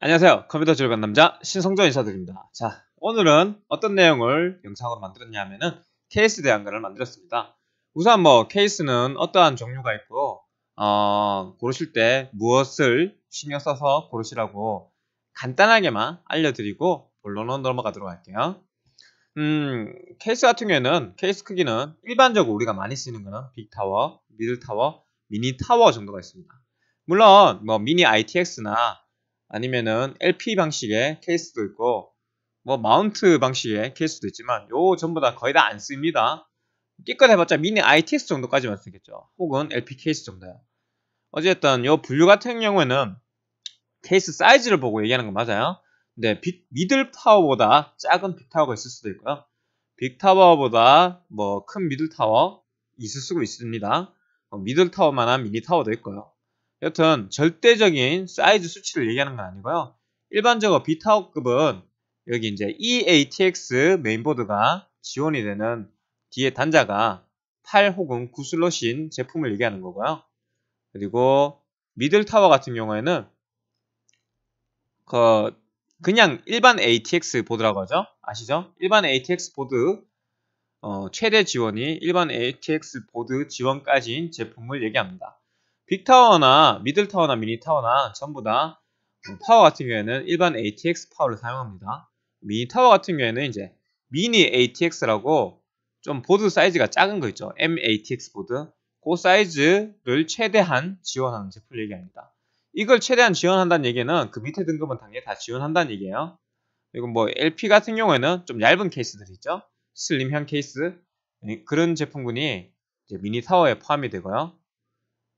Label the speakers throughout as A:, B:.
A: 안녕하세요. 컴퓨터 지루간 남자 신성조 인사드립니다. 자, 오늘은 어떤 내용을 영상으로 만들었냐면은 케이스 대안글을 만들었습니다. 우선 뭐 케이스는 어떠한 종류가 있고 어, 고르실 때 무엇을 신경 써서 고르시라고 간단하게만 알려드리고 본론으로 넘어가도록 할게요. 음, 케이스 같은 경우에는 케이스 크기는 일반적으로 우리가 많이 쓰는 거는 빅타워, 미들타워, 미니타워 정도가 있습니다. 물론 뭐 미니 ITX나 아니면은 LP 방식의 케이스도 있고 뭐 마운트 방식의 케이스도 있지만 요 전부 다 거의 다 안 씁니다. 끼껏 해봤자 미니 ITX 정도까지만 쓰겠죠. 혹은 LP 케이스 정도야. 어쨌든 요 분류 같은 경우에는 케이스 사이즈를 보고 얘기하는 거 맞아요. 네, 빅, 미들 타워보다 작은 빅 타워가 있을 수도 있고요. 빅 타워보다 뭐 큰 미들 타워 있을 수가 있습니다. 어, 미들 타워만한 미니 타워도 있고요. 여튼 절대적인 사이즈 수치를 얘기하는 건 아니고요. 일반적으로 B 타워급은 여기 이제 EATX 메인보드가 지원이 되는 뒤에 단자가 8 혹은 9슬롯인 제품을 얘기하는 거고요. 그리고 미들 타워 같은 경우에는 그 그냥 일반 ATX 보드라고 하죠. 아시죠? 일반 ATX 보드 어, 최대 지원이 일반 ATX 보드 지원까지인 제품을 얘기합니다. 빅타워나 미들타워나 미니타워나 전부 다 어, 파워 같은 경우에는 일반 ATX 파워를 사용합니다. 미니타워 같은 경우에는 이제 미니 ATX라고 좀 보드 사이즈가 작은 거 있죠. MATX 보드. 그 사이즈를 최대한 지원하는 제품을 얘기합니다. 이걸 최대한 지원한다는 얘기는 그 밑에 등급은 당연히 다 지원한다는 얘기예요. 그리고 뭐 LP 같은 경우에는 좀 얇은 케이스들 있죠. 슬림형 케이스 그런 제품군이 미니 타워에 포함이 되고요.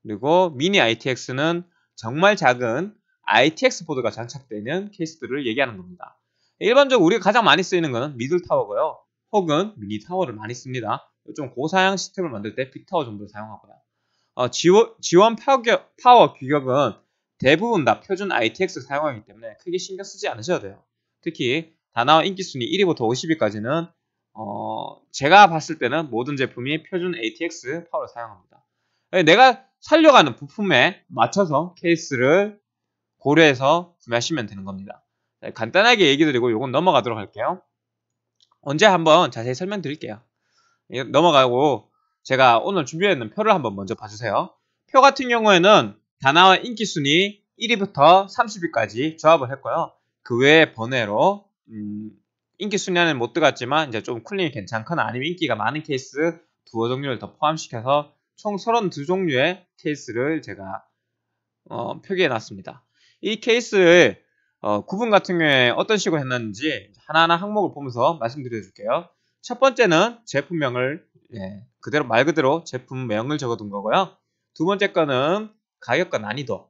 A: 그리고 미니 ITX는 정말 작은 ITX 보드가 장착되는 케이스들을 얘기하는 겁니다. 일반적으로 우리가 가장 많이 쓰이는 것은 미들 타워고요. 혹은 미니 타워를 많이 씁니다. 좀 고사양 시스템을 만들 때 빅타워 정도를 사용하고요. 어, 지원, 지원 파워, 파워 규격은 대부분 다 표준 ITX를 사용하기 때문에 크게 신경 쓰지 않으셔도 돼요. 특히 단어 인기 순위 1위부터 50위까지는 어 제가 봤을 때는 모든 제품이 표준 ATX 파워를 사용합니다. 예, 내가 살려가는 부품에 맞춰서 케이스를 고려해서 구매하시면 되는 겁니다. 예, 간단하게 얘기 드리고 이건 넘어가도록 할게요. 언제 한번 자세히 설명드릴게요. 예, 넘어가고 제가 오늘 준비했는 표를 한번 먼저 봐주세요. 표 같은 경우에는 단어와 인기 순위 1위부터 30위까지 조합을 했고요. 그 외에 번외로 음, 인기 순위 안에 못 들어갔지만 이제 좀 쿨링이 괜찮거나 아니면 인기가 많은 케이스 두어 종류를 더 포함시켜서 총 32종류의 케이스를 제가 어, 표기해 놨습니다. 이 케이스를 어, 구분 같은 경우에 어떤 식으로 했는지 하나하나 항목을 보면서 말씀드려 줄게요. 첫 번째는 제품명을 예, 그대로 말 그대로 제품명을 적어둔 거고요. 두 번째 거는 가격과 난이도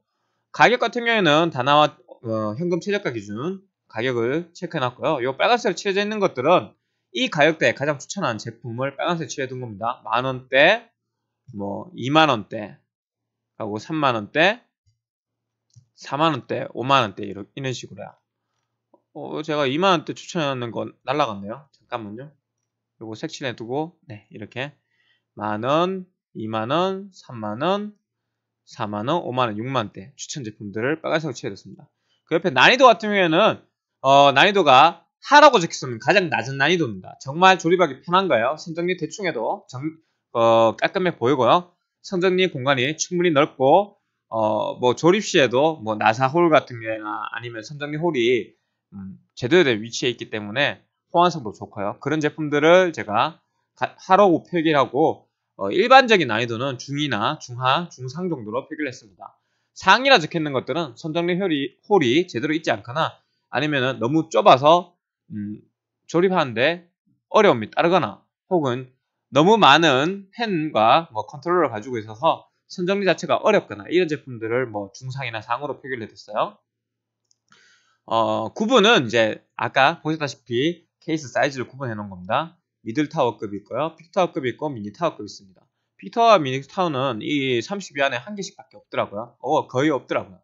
A: 가격 같은 경우에는 다나와 어, 현금 최저가 기준 가격을 체크해놨고요. 이 빨간색으로 칠해져 있는 것들은 이 가격대에 가장 추천하는 제품을 빨간색 칠해둔 겁니다. 만원대, 뭐 2만원대, 하고 3만원대, 4만원대, 5만원대 이런, 식으로요. 어, 제가 2만원대 추천하는 건 날라갔네요. 잠깐만요. 요거 색칠해두고 네 이렇게 만원, 2만원, 3만원, 4만원, 5만원, 6만대 추천 제품들을 빨간색으로 칠해뒀습니다. 그 옆에 난이도 같은 경우에는 어, 난이도가 하라고 적혀있으면 가장 낮은 난이도입니다. 정말 조립하기 편한가요? 선정리 대충 해도 정, 어, 깔끔해 보이고요. 선정리 공간이 충분히 넓고 어, 뭐 조립 시에도 뭐 나사 홀 같은 경우나 아니면 선정리 홀이 음, 제대로 된 위치에 있기 때문에 호환성도 좋고요. 그런 제품들을 제가 하라고 표기하고 어, 일반적인 난이도는 중이나 중하, 중상 정도로 표기를 했습니다. 상이라 적혀있는 것들은 선정리 홀리 홀이 제대로 있지 않거나 아니면 너무 좁아서 음, 조립하는데 어려움이 따르거나 혹은 너무 많은 펜과 뭐 컨트롤러를 가지고 있어서 선정리 자체가 어렵거나 이런 제품들을 뭐 중상이나 상으로 표기를 해뒀어요. 어, 구분은 이제 아까 보셨다시피 케이스 사이즈를 구분해 놓은 겁니다. 미들 타워급이 있고요. 빅 타워급이 있고 미니 타워급이 있습니다. 빅 타워와 미니 타워는 이 30위 안에 한 개씩밖에 없더라고요. 어, 거의 없더라고요.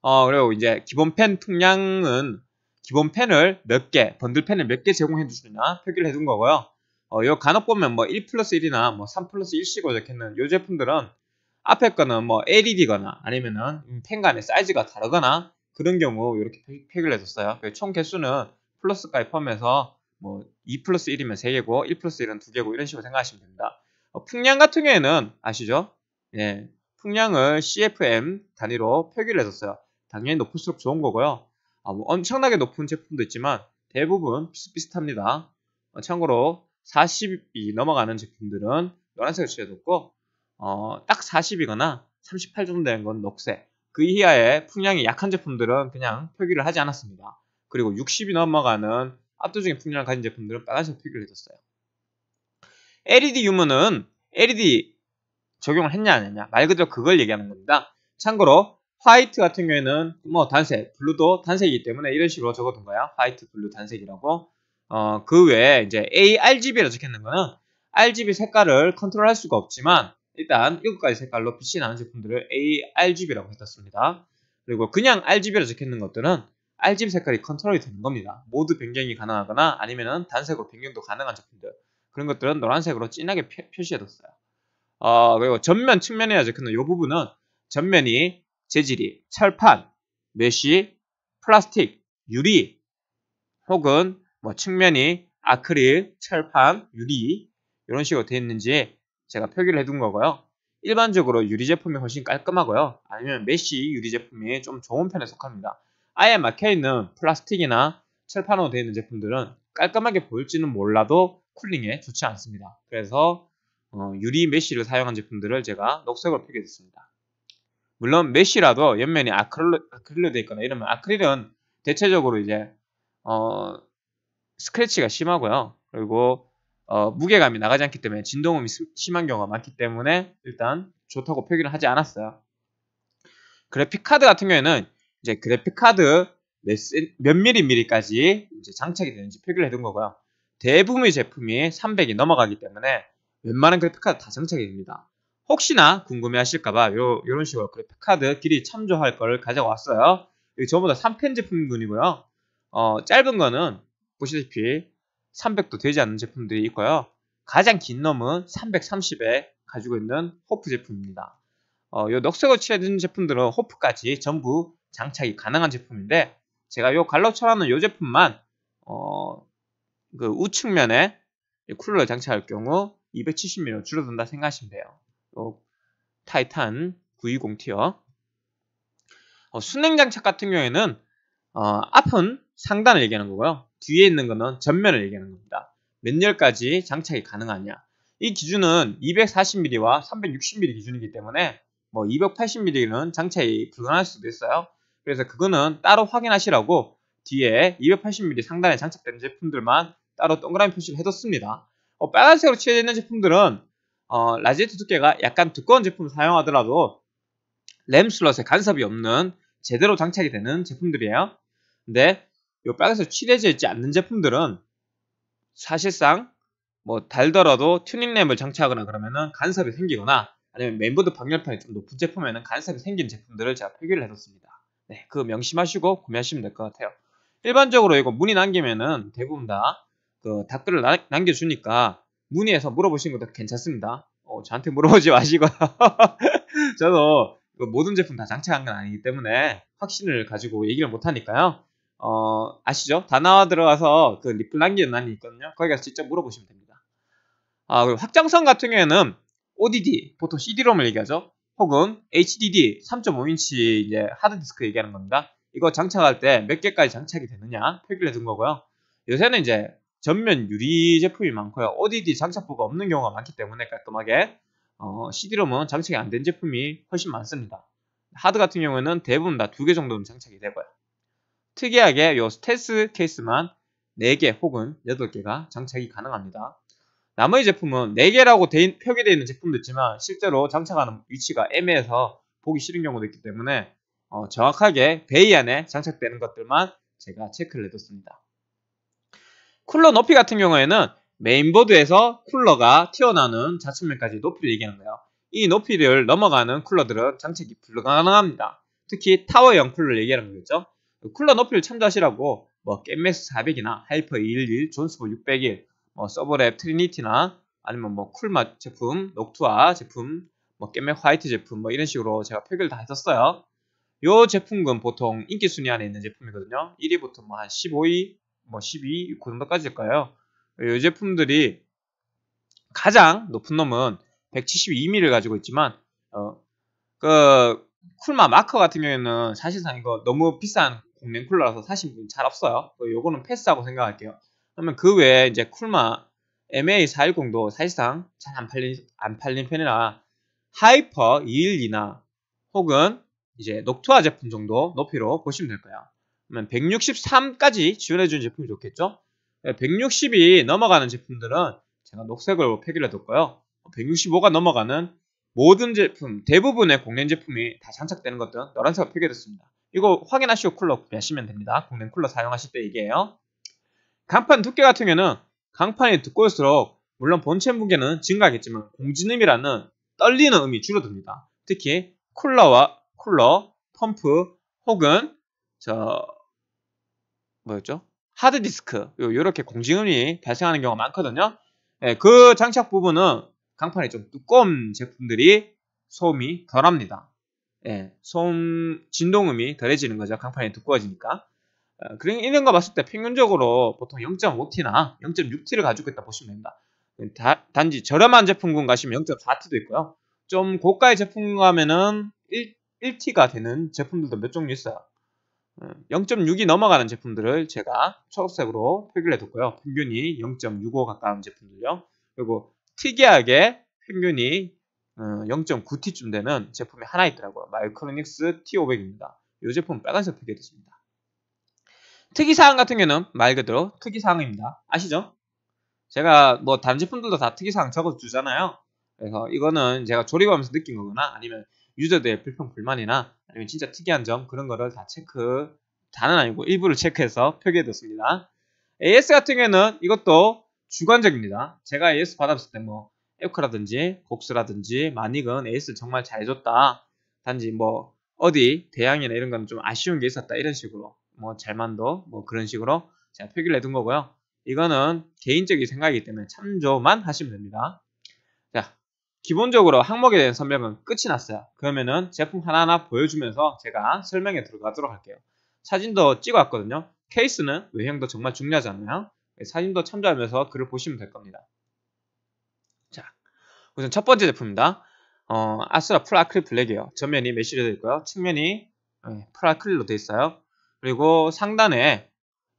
A: 어, 그리고 이제 기본 펜 통량은 기본 펜을 몇 개, 번들 펜을 몇 개 제공해 주느냐 표기를 해 둔 거고요. 어, 요 간혹 보면 뭐 1 플러스 1이나 뭐 3 플러스 1씩 적혀있는 요 제품들은 앞에 거는 뭐 LED거나 아니면은 음, 펜 간의 사이즈가 다르거나 그런 경우 이렇게 표기를 해줬어요. 그 총 개수는 플러스까지 포함해서 뭐2 플러스 1이면 3개고 1 플러스 1은 2개고 이런 식으로 생각하시면 됩니다. 어, 풍량 같은 경우에는 아시죠? 예, 풍량을 CFM 단위로 표기를 했었어요. 당연히 높을수록 좋은 거고요. 아, 뭐 엄청나게 높은 제품도 있지만 대부분 비슷비슷합니다. 어, 참고로 40이 넘어가는 제품들은 노란색을 칠해뒀고 어, 딱 40이거나 38 정도 되는 건 녹색 그 이하의 풍량이 약한 제품들은 그냥 표기를 하지 않았습니다. 그리고 60이 넘어가는 압도적인 풍량을 가진 제품들은 빨간색 표기를 해줬어요. LED 유무는 LED 적용을 했냐 안 했냐 말 그대로 그걸 얘기하는 겁니다. 참고로 화이트 같은 경우에는 뭐 단색, 블루도 단색이기 때문에 이런 식으로 적어둔 거야. 화이트, 블루, 단색이라고. 어, 그 외에 이제 ARGB라고 적혀있는 거는 RGB 색깔을 컨트롤할 수가 없지만 일단 7가지 색깔로 빛이 나는 제품들을 ARGB라고 해뒀습니다. 그리고 그냥 RGB라고 적혀있는 것들은 RGB 색깔이 컨트롤이 되는 겁니다. 모드 변경이 가능하거나 아니면 단색으로 변경도 가능한 제품들 그런 것들은 노란색으로 진하게 표시해뒀어요. 어, 그리고 전면 측면해아죠 근데 이 부분은 전면이 재질이 철판, 메쉬, 플라스틱, 유리 혹은 뭐 측면이 아크릴, 철판, 유리 이런 식으로 되어 있는지 제가 표기를 해둔 거고요. 일반적으로 유리 제품이 훨씬 깔끔하고요. 아니면 메쉬 유리 제품이 좀 좋은 편에 속합니다. 아예 막혀있는 플라스틱이나 철판으로 되어 있는 제품들은 깔끔하게 보일지는 몰라도 쿨링에 좋지 않습니다. 그래서 어, 유리 메쉬를 사용한 제품들을 제가 녹색으로 표기했습니다. 물론 메쉬라도 옆면이 아크릴로, 아크릴로 되어 있거나 이러면 아크릴은 대체적으로 이제 어, 스크래치가 심하고요. 그리고 어, 무게감이 나가지 않기 때문에 진동음이 심한 경우가 많기 때문에 일단 좋다고 표기를 하지 않았어요. 그래픽카드 같은 경우에는 이제 그래픽 카드 몇, 미리 미리까지 이제 장착이 되는지 표기를 해둔 거고요. 대부분의 제품이 300이 넘어가기 때문에 웬만한 그래픽 카드 다 장착이 됩니다. 혹시나 궁금해하실까봐 이런 식으로 그래픽 카드 길이 참조할 걸 가져왔어요. 여기 저보다 3펜 제품군이고요. 어, 짧은 거는 보시다시피 300도 되지 않는 제품들이 있고요. 가장 긴 놈은 330에 가지고 있는 호프 제품입니다. 어, 이 넉쇠가 칠해진 제품들은 호프까지 전부 장착이 가능한 제품인데 제가 요 갈럭처라는 요 제품만 어, 그 우측면에 쿨러 를 장착할 경우 270mm 로 줄어든다 생각하시면 돼요. 타이탄 920 티어 어, 순냉 장착 같은 경우에는 어, 앞은 상단을 얘기하는 거고요. 뒤에 있는 거는 전면을 얘기하는 겁니다. 몇 열까지 장착이 가능하냐. 이 기준은 240mm와 360mm 기준이기 때문에 뭐 280mm는 장착이 불가능할 수도 있어요. 그래서 그거는 따로 확인하시라고 뒤에 280mm 상단에 장착된 제품들만 따로 동그라미 표시를 해뒀습니다. 어, 빨간색으로 칠해져 있는 제품들은 어, 라지트 두께가 약간 두꺼운 제품을 사용하더라도 램 슬롯에 간섭이 없는 제대로 장착이 되는 제품들이에요. 근데 이 빨간색 으로 칠해져 있지 않는 제품들은 사실상 뭐 달더라도 튜닝 램을 장착하거나 그러면은 간섭이 생기거나 아니면 메인보드 방열판이 좀 높은 제품에는 간섭이 생긴 제품들을 제가 표기를 해뒀습니다. 네, 그 명심하시고 구매하시면 될 것 같아요. 일반적으로 이거 문의 남기면은 대부분 다 그 답글을 나, 남겨주니까 문의해서 물어보시는 것도 괜찮습니다. 어, 저한테 물어보지 마시고 저도 그 모든 제품 다 장착한 건 아니기 때문에 확신을 가지고 얘기를 못하니까요. 어, 아시죠? 다나와 들어가서 그 리플 남기는 난이 있거든요. 거기 가서 직접 물어보시면 됩니다. 아, 확장성 같은 경우에는 ODD, 보통 CD롬을 얘기하죠. 혹은 HDD 3.5인치 이제 하드디스크 얘기하는 겁니다. 이거 장착할 때 몇 개까지 장착이 되느냐 표기를 해둔 거고요. 요새는 이제 전면 유리 제품이 많고요. ODD 장착부가 없는 경우가 많기 때문에 깔끔하게 어, CD롬은 장착이 안 된 제품이 훨씬 많습니다. 하드 같은 경우에는 대부분 다 두 개 정도는 장착이 되고요. 특이하게 요 스텔스 케이스만 4개 혹은 8개가 장착이 가능합니다. 나머지 제품은 4개라고 돼, 표기되어 있는 제품도 있지만 실제로 장착하는 위치가 애매해서 보기 싫은 경우도 있기 때문에 어, 정확하게 베이 안에 장착되는 것들만 제가 체크를 해뒀습니다. 쿨러 높이 같은 경우에는 메인보드에서 쿨러가 튀어나오는 좌측면까지 높이를 얘기하는데요. 이 높이를 넘어가는 쿨러들은 장착이 불가능합니다. 특히 타워형 쿨러를 얘기하는 거겠죠. 쿨러 높이를 참조하시라고 뭐 겜매스 400이나 하이퍼 211, 존스보 601, 뭐서버랩 트리니티나 아니면 뭐 쿨맛 제품, 녹투아 제품, 뭐 깻맥 화이트 제품 뭐 이런 식으로 제가 표기를 다 했었어요. 요제품은 보통 인기 순위 안에 있는 제품이거든요. 1위부터 뭐 한 15위, 뭐 12위 뭐 그 정도까지일 거예요. 요 제품들이 가장 높은 놈은 172mm를 가지고 있지만 어, 그 쿨마 마커 같은 경우에는 사실상 이거 너무 비싼 공랭 쿨러라서 사신 분잘 없어요. 그 요거는 패스하고 생각할게요. 그러면 그 외에 이제 쿨마 MA410도 사실상 잘 안 팔린, 안 팔린 편이라 하이퍼 212나 혹은 이제 녹투아 제품 정도 높이로 보시면 될 거예요. 그러면 163까지 지원해주는 제품이 좋겠죠? 160이 넘어가는 제품들은 제가 녹색으로 표기를 해뒀고요. 165가 넘어가는 모든 제품, 대부분의 공랜 제품이 다 장착되는 것들은 노란색으로 표기됐습니다. 이거 확인하시고 쿨러 구매하시면 됩니다. 공랜 쿨러 사용하실 때이게해요 강판 두께 같은 경우는 강판이 두꺼울수록 물론 본체 무게는 증가하겠지만 공진음이라는 떨리는 음이 줄어듭니다. 특히 쿨러와 쿨러, 펌프 혹은 저 뭐였죠? 하드디스크 이렇게 공진음이 발생하는 경우가 많거든요. 네, 그 장착 부분은 강판이 좀 두꺼운 제품들이 소음이 덜합니다. 예, 소음 진동음이 덜해지는 거죠. 강판이 두꺼워지니까. 어, 그런 이런 거 봤을 때 평균적으로 보통 0.5T나 0.6T를 가지고 있다 보시면 됩니다. 다, 단지 저렴한 제품군 가시면 0.4T도 있고요. 좀 고가의 제품군 가면은 1, T가 되는 제품들도 몇 종류 있어요. 0.6이 어, 넘어가는 제품들을 제가 초록색으로 표기를 해뒀고요. 평균이 0.65 가까운 제품들요. 그리고 특이하게 평균이 0.9T쯤 어, 되는 제품이 하나 있더라고요. 마이크로닉스 T500입니다. 이 제품 은 빨간색 표기가됐습니다 특이사항 같은 경우는 말 그대로 특이사항입니다. 아시죠? 제가 뭐 다른 제품들도 다 특이사항 적어주잖아요. 그래서 이거는 제가 조립하면서 느낀 거거나 아니면 유저들의 불평 불만이나 아니면 진짜 특이한 점 그런 거를 다 체크 다는 아니고 일부를 체크해서 표기해뒀습니다. AS 같은 경우는 이것도 주관적입니다. 제가 AS 받았을 때 뭐 에어크라든지 곡스라든지 마닉은 AS 정말 잘해줬다. 단지 뭐 어디 대항이나 이런 건좀 아쉬운 게 있었다 이런 식으로 뭐 잘만도 뭐 그런 식으로 제가 표기를 해둔 거고요. 이거는 개인적인 생각이기 때문에 참조만 하시면 됩니다. 자, 기본적으로 항목에 대한 설명은 끝이 났어요. 그러면은 제품 하나하나 보여주면서 제가 설명에 들어가도록 할게요. 사진도 찍어왔거든요. 케이스는 외형도 정말 중요하지않나요 예, 사진도 참조하면서 글을 보시면 될 겁니다. 자, 우선 첫 번째 제품입니다. 어, 아스라 풀 아크릴 블랙이에요. 전면이 메쉬로 되어 있고요. 측면이 풀 예, 아크릴로 되어 있어요. 그리고 상단에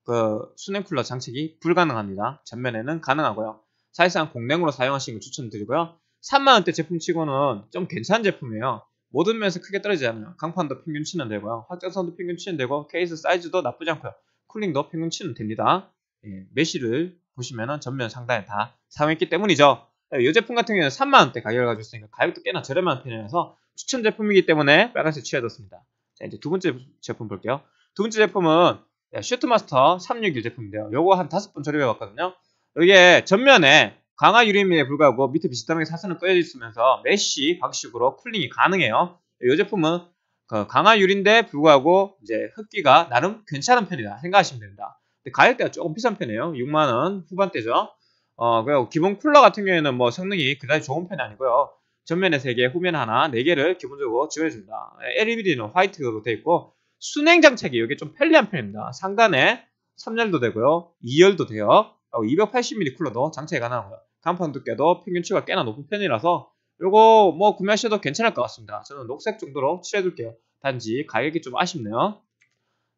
A: 그 수냉 쿨러 장착이 불가능합니다. 전면에는 가능하고요. 사실상 공냉으로 사용하시는 걸 추천드리고요. 3만원대 제품치고는 좀 괜찮은 제품이에요. 모든 면에서 크게 떨어지지 않아요. 강판도 평균치는 되고요. 확장성도 평균치는 되고 케이스 사이즈도 나쁘지 않고요. 쿨링도 평균치는 됩니다. 예, 메쉬를 보시면은 전면 상단에 다 사용했기 때문이죠. 예, 이 제품 같은 경우는 에 3만원대 가격을 가지고 있으니까 가격도 꽤나 저렴한 편이라서 추천 제품이기 때문에 빨간색 취해뒀습니다. 자 이제 두 번째 제품 볼게요. 두 번째 제품은 예, 슈트마스터 361 제품인데요. 요거 한 다섯 번 조립해 봤거든요. 이게 전면에 강화 유리미에 불구하고 밑에 비스듬하게 사선을 꿰져 있으면서 메쉬 방식으로 쿨링이 가능해요. 이 제품은 그 강화 유리인데 불구하고 이제 흡기가 나름 괜찮은 편이다 생각하시면 됩니다. 근데 가격대가 조금 비싼 편이에요. 6만원 후반대죠. 어, 그리고 기본 쿨러 같은 경우에는 뭐 성능이 그다지 좋은 편이 아니고요. 전면에 3개, 후면 하나, 4개를 기본적으로 지원해줍니다. 예, LED는 화이트로 되어 있고 순행 장착이 여기 좀 편리한 편입니다. 상단에 3열도 되고요. 2열도 돼요. 280mm 쿨러도 장착이 가능하고요. 간판 두께도 평균치가 꽤나 높은 편이라서 이거뭐 구매하셔도 괜찮을 것 같습니다. 저는 녹색 정도로 칠해둘게요. 단지 가격이 좀 아쉽네요.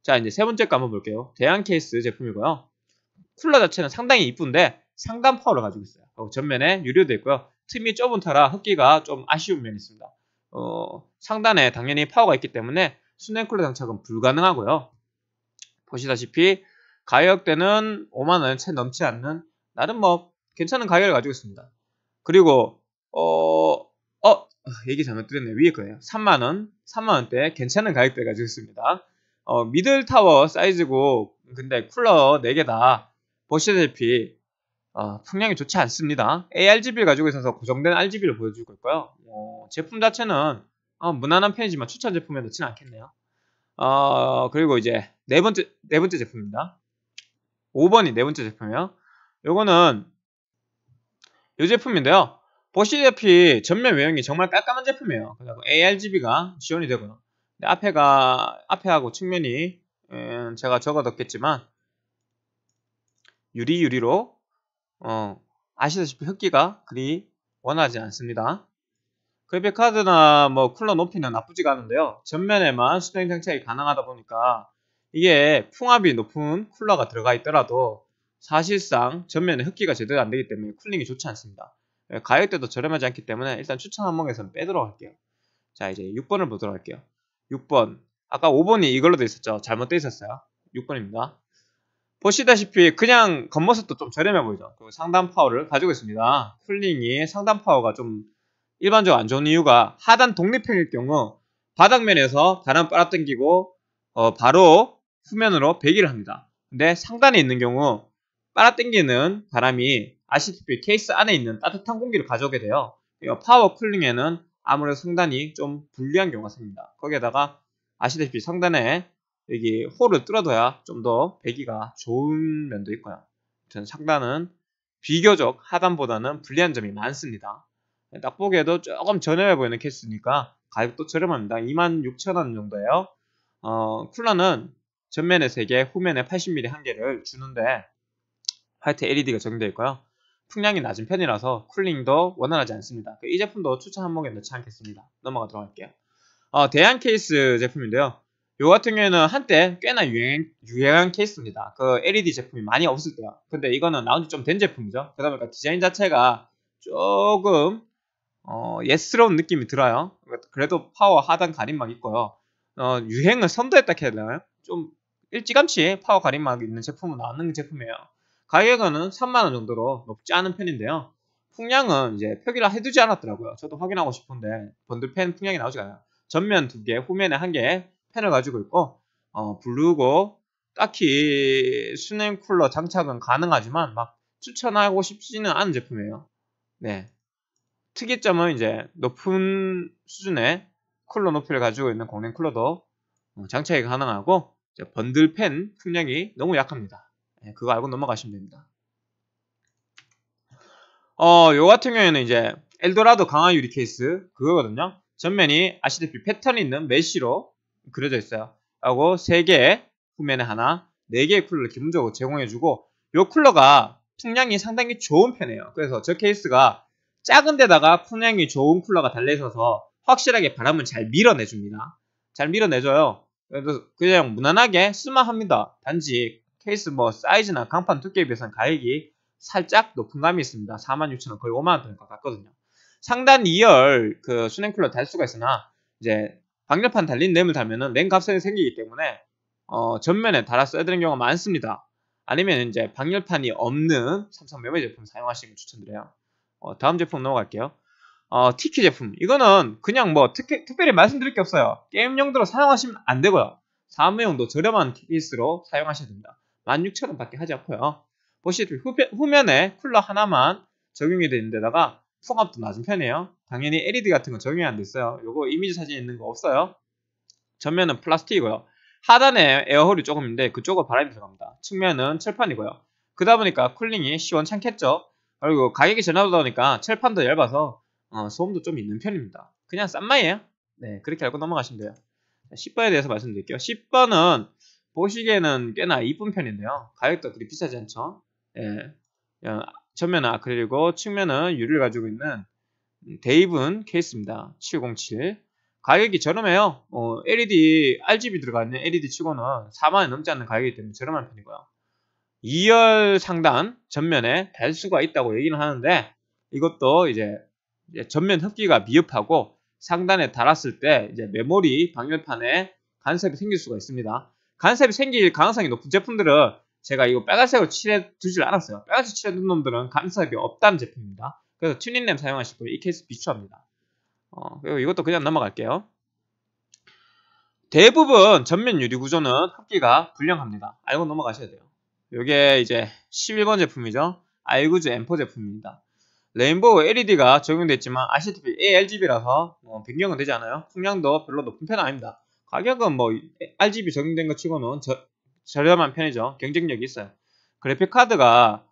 A: 자 이제 세 번째 거 한번 볼게요. 대안 케이스 제품이고요. 쿨러 자체는 상당히 이쁜데 상단 파워를 가지고 있어요. 전면에 유료도 있고요. 틈이 좁은 터라 흡기가 좀 아쉬운 면이 있습니다. 어, 상단에 당연히 파워가 있기 때문에 수냉쿨러 장착은 불가능하고요. 보시다시피 가격대는 5만원 채 넘지 않는 나름 뭐 괜찮은 가격을 가지고 있습니다. 그리고 어... 어, 얘기 잘못 드렸네. 위에 거예요. 3만원, 3만원대 괜찮은 가격대 가지고 있습니다. 어, 미들 타워 사이즈고, 근데 쿨러 4개다. 보시다시피, 어, 풍량이 좋지 않습니다. ARGB를 가지고 있어서 고정된 RGB를 보여줄고 있고요. 어, 제품 자체는 어, 무난한 편이지만 추천 제품에 넣진 않겠네요. 어, 그리고 이제 네 번째, 네 번째 제품입니다. 5번이 네 번째 제품이에요. 요거는 이 제품인데요. 보시다시피 전면 외형이 정말 깔끔한 제품이에요. 그리고 ARGB가 지원이 되고요. 앞에가 앞에하고 측면이 음, 제가 적어뒀겠지만 유리 유리로 어, 아시다시피 흡기가 그리 원하지 않습니다. 그래픽 카드나 뭐 쿨러 높이는 나쁘지가 않은데요. 전면에만 수냉 장착이 가능하다 보니까 이게 풍압이 높은 쿨러가 들어가 있더라도 사실상 전면에 흡기가 제대로 안 되기 때문에 쿨링이 좋지 않습니다. 예, 가격대도 저렴하지 않기 때문에 일단 추천 항목에서는 빼도록 할게요. 자 이제 6번을 보도록 할게요. 6번 아까 5번이 이걸로 돼 있었죠. 잘못돼 있었어요. 6번입니다. 보시다시피 그냥 겉모습도 좀 저렴해 보이죠. 그 상단 파워를 가지고 있습니다. 쿨링이 상단 파워가 좀 일반적으로 안 좋은 이유가 하단 독립형일 경우 바닥면에서 바람 빨아당기고 어, 바로 후면으로 배기를 합니다. 근데 상단에 있는 경우 빨아당기는 바람이 아시다피 케이스 안에 있는 따뜻한 공기를 가져오게 돼요. 파워 쿨링에는 아무래도 상단이 좀 불리한 경우가 생깁니다. 거기에다가 아시다시피 상단에 여기 홀을 뚫어둬야 좀 더 배기가 좋은 면도 있고요. 아무 상단은 비교적 하단보다는 불리한 점이 많습니다. 딱 보기에도 조금 저렴해 보이는 케이스니까 가격도 저렴합니다. 26,000원 정도예요. 어, 쿨러는 전면에 3개, 후면에 80mm 1개를 주는데 화이트 LED가 적용되어 있고요. 풍량이 낮은 편이라서 쿨링도 원활하지 않습니다. 그 이 제품도 추천 한목에 넣지 않겠습니다. 넘어가도록 할게요. 어, 대한 케이스 제품인데요. 요 같은 경우에는 한때 꽤나 유행, 유행한 케이스입니다. 그 LED 제품이 많이 없을 때요. 근데 이거는 나온 지좀 된 제품이죠. 그러다 음에 그 디자인 자체가 조금 어, 예스러운 느낌이 들어요. 그래도 파워 하단 가림막 있고요. 어, 유행을 선도했다 해야 되나요? 좀 일찌감치 파워 가림막 있는 제품은 나오는 제품이에요. 가격은 3만원 정도로 높지 않은 편인데요. 풍량은 이제 표기를 해두지 않았더라고요. 저도 확인하고 싶은데 번들펜 풍량이 나오지 않아요. 전면 두 개, 후면에 한개 펜을 가지고 있고 어, 블루고 딱히 수냉 쿨러 장착은 가능하지만 막 추천하고 싶지는 않은 제품이에요. 네. 특이점은 이제 높은 수준의 쿨러 높이를 가지고 있는 공랭 쿨러도 어, 장착이 가능하고 번들 팬 풍량이 너무 약합니다. 네, 그거 알고 넘어가시면 됩니다. 어, 요 같은 경우에는 이제 엘도라도 강화 유리 케이스 그거거든요. 전면이 아시다시피 패턴이 있는 메쉬로 그려져 있어요. 하고 3개의 후면에 하나, 4개의 쿨러를 기본적으로 제공해주고 요 쿨러가 풍량이 상당히 좋은 편이에요. 그래서 저 케이스가 작은 데다가 풍량이 좋은 쿨러가 달려있어서 확실하게 바람을 잘 밀어내줍니다. 잘 밀어내줘요. 그래서 그냥 무난하게 쓸만합니다. 단지 케이스 뭐 사이즈나 강판 두께에 비해서는 가액이 살짝 높은 감이 있습니다. 46,000원 거의 5만원 가깝거든요. 상단 2열 그 수냉 쿨러 달 수가 있으나 이제 방열판 달린 램을 달면은 램 값선이 생기기 때문에 어, 전면에 달아 써야 되는 경우가 많습니다. 아니면 이제 방열판이 없는 삼성 메모 제품 사용하시는 걸 추천드려요. 어, 다음 제품 넘어갈게요. 어, TQ 제품. 이거는 그냥 뭐 특, 별히 말씀드릴 게 없어요. 게임용도로 사용하시면 안 되고요. 사무용도 저렴한 케이스로 사용하셔야 됩니다. 16,000원 밖에 하지 않고요. 보시다시피 후면에 쿨러 하나만 적용이 되는 데다가 풍압도 낮은 편이에요. 당연히 LED 같은 거 적용이 안 됐어요. 요거 이미지 사진 있는 거 없어요. 전면은 플라스틱이고요. 하단에 에어홀이 조금 있는데 그쪽은 바람이 들어갑니다. 측면은 철판이고요. 그러다 보니까 쿨링이 시원찮겠죠? 그리고 가격이 전렴하다보니까 철판도 얇아서 어, 소음도 좀 있는 편입니다. 그냥 싼 마이에요. 네, 그렇게 알고 넘어가시면 돼요. 10번에 대해서 말씀드릴게요. 10번은 보시기에는 꽤나 이쁜 편인데요. 가격도 그리 비싸지 않죠. 예. 어, 전면은 아크릴이고 측면은 유리를 가지고 있는 음, 데이븐 케이스입니다. 707. 가격이 저렴해요. 어, LED RGB 들어가 있는 LED 치고는 4만원 넘지 않는 가격이기 때문에 저렴한 편이고요. 2열 상단 전면에 달 수가 있다고 얘기를 하는데 이것도 이제 전면 흡기가 미흡하고 상단에 달았을 때 이제 메모리 방열판에 간섭이 생길 수가 있습니다. 간섭이 생길 가능성이 높은 제품들은 제가 이거 빨간색으로 칠해 두질 않았어요. 빨간색 칠해 둔 놈들은 간섭이 없다는 제품입니다. 그래서 튜닝램 사용하실 분이 케이스 비추합니다. 어, 그리고 이것도 그냥 넘어갈게요. 대부분 전면 유리 구조는 흡기가 불량합니다. 알고 넘어가셔야 돼요. 이게 이제 11번 제품이죠. 아이구즈 M4 제품입니다. 레인보우 LED가 적용됐지만 RCTP ARGB라서 뭐 변경은 되지 않아요. 풍량도 별로 높은 편은 아닙니다. 가격은 뭐 RGB 적용된 것 치고는 저, 저렴한 편이죠. 경쟁력이 있어요. 그래픽 카드가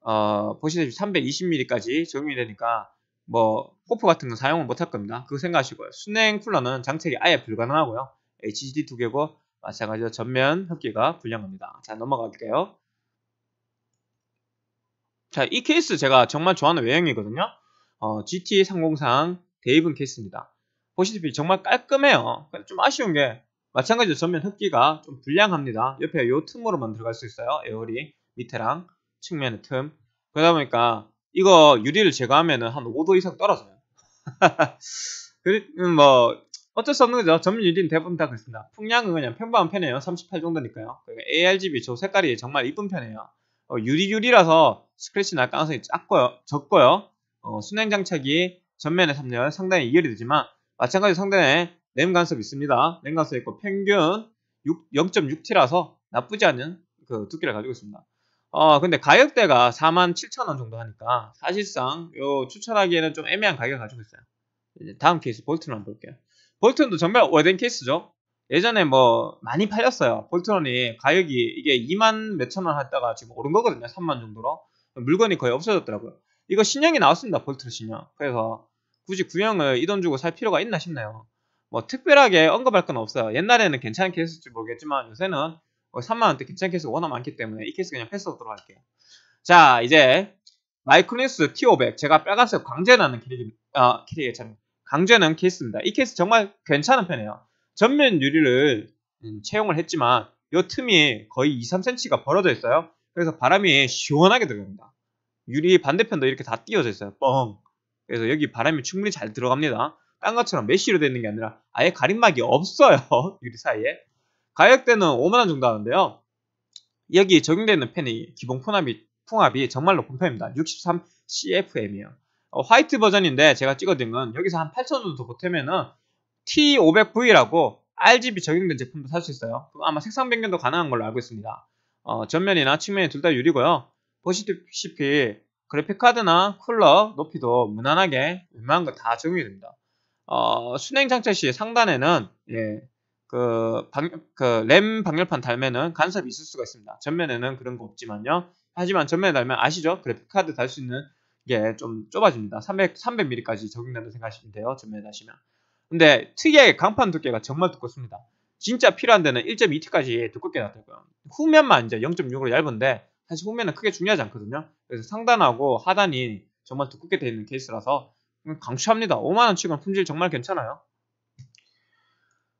A: 어, 보시다시피 320mm까지 적용이 되니까 뭐 호프 같은 거 사용은 못할 겁니다. 그거 생각하시고요. 순행 쿨러는 장착이 아예 불가능하고요. HDD 두 개고 마찬가지로 전면 흡기가 불량합니다. 자 넘어갈게요. 자, 이 케이스 제가 정말 좋아하는 외형이거든요. 어, GT303 대입은 케이스입니다. 보시다시피 정말 깔끔해요. 근데 그러니까 좀 아쉬운 게 마찬가지로 전면 흡기가 좀 불량합니다. 옆에 요 틈으로만 들어갈 수 있어요. 에어리 밑에랑 측면의 틈. 그러다 보니까 이거 유리를 제거하면은 한 5도 이상 떨어져요. 그, 뭐 어쩔 수 없는 거죠. 전면 유리는 대부분 다 그렇습니다. 풍량은 그냥 평범한 편이에요. 38 정도니까요. 그 ARGB 저 색깔이 정말 이쁜 편이에요. 어, 유리 유리라서 스크래치 날 가능성이 작고요, 적고요. 어, 순행 장착이 전면에 3열, 상당히이열이 되지만 마찬가지로 상단에 램 간섭이 있습니다. 램 간섭이 있고 평균 0.6T라서 나쁘지 않은 그 두께를 가지고 있습니다. 어, 근데 가격대가 47,000원 정도 하니까 사실상 요 추천하기에는 좀 애매한 가격을 가지고 있어요. 이제 다음 케이스 볼트론 볼게요. 볼트론도 정말 오래된 케이스죠. 예전에 뭐 많이 팔렸어요. 볼트론이 가격이 이게 2만 몇천 원 했다가 지금 오른 거거든요. 3만 정도로. 물건이 거의 없어졌더라고요. 이거 신형이 나왔습니다. 볼트로 신형. 그래서 굳이 구형을 이 돈 주고 살 필요가 있나 싶네요. 뭐 특별하게 언급할 건 없어요. 옛날에는 괜찮은 케이스일지 모르겠지만 요새는 3만원대 괜찮은 케이스가 워낙 많기 때문에 이 케이스 그냥 패스하도록 할게요. 자 이제 마이크로니스 T500 제가 빨간색 광제라는 캐릭이 아 캐릭이 참 강제는 케이스입니다. 이 케이스 정말 괜찮은 편이에요. 전면 유리를 음, 채용을 했지만 이 틈이 거의 2, 3cm가 벌어져 있어요. 그래서 바람이 시원하게 들어갑니다. 유리 반대편도 이렇게 다 띄어져 있어요. 뻥. 그래서 여기 바람이 충분히 잘 들어갑니다. 딴 것처럼 메쉬로 되어 있는 게 아니라 아예 가림막이 없어요. 유리 사이에. 가격대는 5만원 정도 하는데요. 여기 적용되는 펜이 기본 풍압이, 풍압이 정말 높은 편입니다. 63CFM이에요. 어, 화이트 버전인데 제가 찍어둔 건 여기서 한8천원 정도 보태면은 T500V라고 RGB 적용된 제품도 살 수 있어요. 아마 색상 변경도 가능한 걸로 알고 있습니다. 어, 전면이나 측면이 둘 다 유리고요. 보시다시피 그래픽카드나 쿨러 높이도 무난하게 웬만한 거 다적용 됩니다. 어, 순행 장착 시 상단에는 예, 그, 방, 그, 램 방열판 달면은 간섭이 있을 수가 있습니다. 전면에는 그런 거 없지만요. 하지만 전면에 달면 아시죠? 그래픽카드 달 수 있는 게 좀 좁아집니다. 300, 300mm까지 적용된다고 생각하시면 돼요. 전면에 다시면. 근데 특이하게 강판 두께가 정말 두껍습니다. 진짜 필요한 데는 1.2T까지 두껍게 놔둘 거예요. 후면만 이제 0.6으로 얇은데 사실 후면은 크게 중요하지 않거든요. 그래서 상단하고 하단이 정말 두껍게 되어 있는 케이스라서 음, 강추합니다. 5만원치고는 품질 정말 괜찮아요.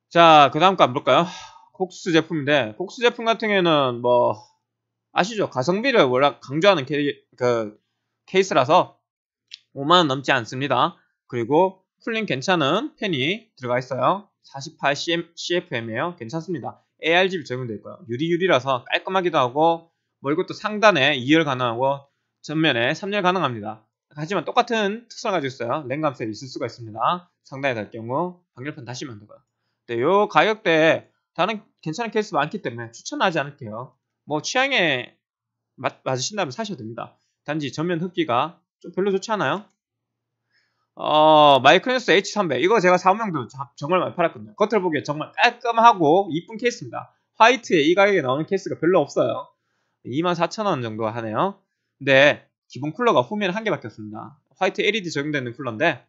A: 자, 그 다음 거 한번 볼까요? 콕스 제품인데, 콕스 제품 같은 경우에는 뭐, 아시죠? 가성비를 워낙 강조하는 케이, 그 케이스라서 5만원 넘지 않습니다. 그리고 쿨링 괜찮은 팬이 들어가 있어요. 48 CFM이에요. 괜찮습니다. ARGB 적용될 거예요. 유리유리라서 깔끔하기도 하고 뭐 이것도 상단에 2열 가능하고 전면에 3열 가능합니다. 하지만 똑같은 특성을 가지고 있어요. 랭감셀이 있을 수가 있습니다. 상단에 달 경우 방열판 다시 만들어요. 근요 네, 가격대에 다른 괜찮은 케이스 많기 때문에 추천하지 않을게요. 뭐 취향에 맞, 맞으신다면 사셔도 됩니다. 단지 전면 흡기가 좀 별로 좋지 않아요? 어, 마이크뉴스 H300 이거 제가 사무용도 정말 많이 팔았거든요 겉을 보기에 정말 깔끔하고 이쁜 케이스입니다 화이트에 이 가격에 나오는 케이스가 별로 없어요 24,000원 정도 하네요 근데 기본 쿨러가 후면 한 개밖에 없습니다 화이트 LED 적용되는 쿨러인데